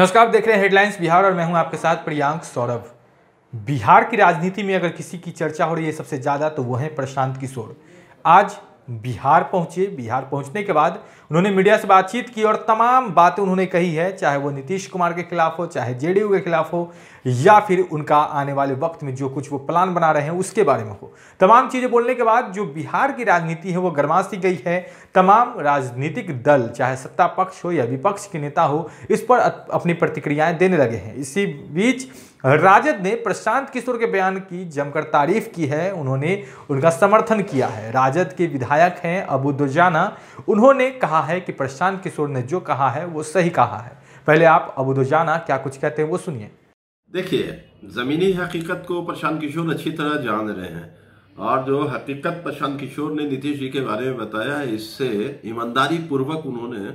नमस्कार देख रहे हैं हेडलाइंस बिहार और मैं हूं आपके साथ प्रियांक सौरभ बिहार की राजनीति में अगर किसी की चर्चा हो रही है सबसे ज़्यादा तो वह है प्रशांत किशोर आज बिहार पहुंचे बिहार पहुंचने के बाद उन्होंने मीडिया से बातचीत की और तमाम बातें उन्होंने कही है चाहे वो नीतीश कुमार के खिलाफ हो चाहे जेडीयू के खिलाफ हो या फिर उनका आने वाले वक्त में जो कुछ वो प्लान बना रहे हैं उसके बारे में हो तमाम चीज़ें बोलने के बाद जो बिहार की राजनीति है वो गरमा सी गई है तमाम राजनीतिक दल चाहे सत्ता पक्ष हो या विपक्ष के नेता हो इस पर अपनी प्रतिक्रियाएं देने लगे हैं इसी बीच राजद ने प्रशांत किशोर के बयान की जमकर तारीफ की है उन्होंने उनका समर्थन किया है राजद के विधायक हैं अबू दुजाना उन्होंने कहा कहा है कि प्रशांत किशोर ने जो कहा है वो सही कहा है पहले आप अबुदोजाना क्या कुछ कहते हैं वो सुनिए देखिए ज़मीनी हकीकत को प्रशांत किशोर अच्छी तरह जान रहे हैं और जो हकीकत प्रशांत किशोर ने नीतीश जी के बारे में बताया है इससे ईमानदारी पूर्वक उन्होंने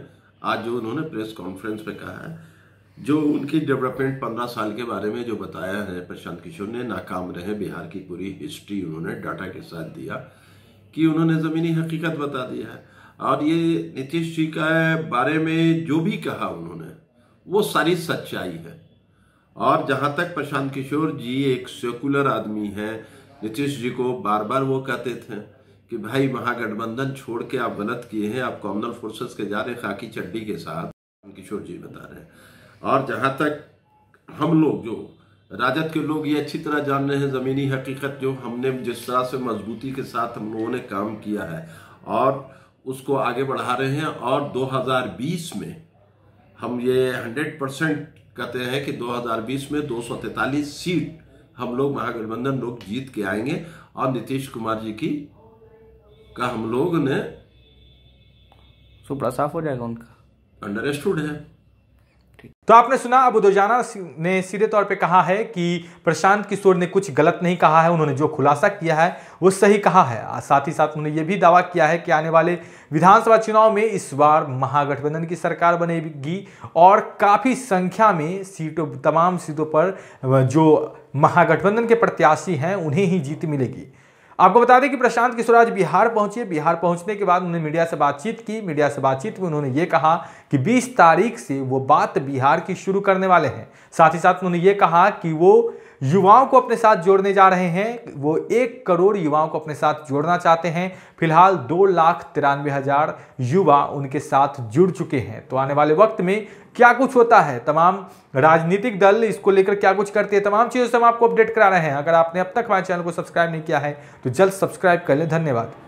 आज जो उन्होंने प्रेस कॉन्फ्रेंस में कहा है जो उनकी डेवलपमेंट पंद्रह साल के बारे में जो बताया है प्रशांत किशोर ने नाकाम रहे बिहार की पूरी हिस्ट्री उन्होंने डाटा के साथ दिया कि उन्होंने ज़मीनी हकीकत बता दिया है और ये नीतीश जी का बारे में जो भी कहा उन्होंने वो सारी सच्चाई है और जहां तक प्रशांत किशोर जी एक सेकुलर आदमी है नीतीश जी को बार बार वो कहते थे कि भाई महागठबंधन छोड़ के आप गलत किए हैं आप कॉमनल फोर्सेस के जा रहे खाकी चड्डी के साथ किशोर जी बता रहे हैं और जहां तक हम लोग जो राजद के लोग ये अच्छी तरह जान रहे हैं ज़मीनी हकीकत जो हमने जिस तरह से मजबूती के साथ हम लोगों ने काम किया है और उसको आगे बढ़ा रहे हैं और 2020 में हम ये 100 परसेंट कहते हैं कि 2020 में दो सीट हम लोग महागठबंधन लोग जीत के आएंगे और नीतीश कुमार जी की का हम लोग ने सुपड़ा साफ हो जाएगा उनका अंडर है थी तो आपने सुना अब दोजाना ने सीधे तौर पे कहा है कि प्रशांत किशोर ने कुछ गलत नहीं कहा है उन्होंने जो खुलासा किया है वो सही कहा है साथ ही साथ उन्होंने ये भी दावा किया है कि आने वाले विधानसभा चुनाव में इस बार महागठबंधन की सरकार बनेगी और काफ़ी संख्या में सीटों तमाम सीटों पर जो महागठबंधन के प्रत्याशी हैं उन्हें ही जीत मिलेगी आपको बता दें कि प्रशांत किशोराज बिहार पहुंचे बिहार पहुंचने के बाद उन्होंने मीडिया से बातचीत की मीडिया से बातचीत में उन्होंने ये कहा कि 20 तारीख से वो बात बिहार की शुरू करने वाले हैं साथ ही साथ उन्होंने ये कहा कि वो युवाओं को अपने साथ जोड़ने जा रहे हैं वो एक करोड़ युवाओं को अपने साथ जोड़ना चाहते हैं फिलहाल दो लाख तिरानवे हजार युवा उनके साथ जुड़ चुके हैं तो आने वाले वक्त में क्या कुछ होता है तमाम राजनीतिक दल इसको लेकर क्या कुछ करते हैं तमाम चीज़ों से हम आपको अपडेट करा रहे हैं अगर आपने अब तक हमारे चैनल को सब्सक्राइब नहीं किया है तो जल्द सब्सक्राइब कर लें धन्यवाद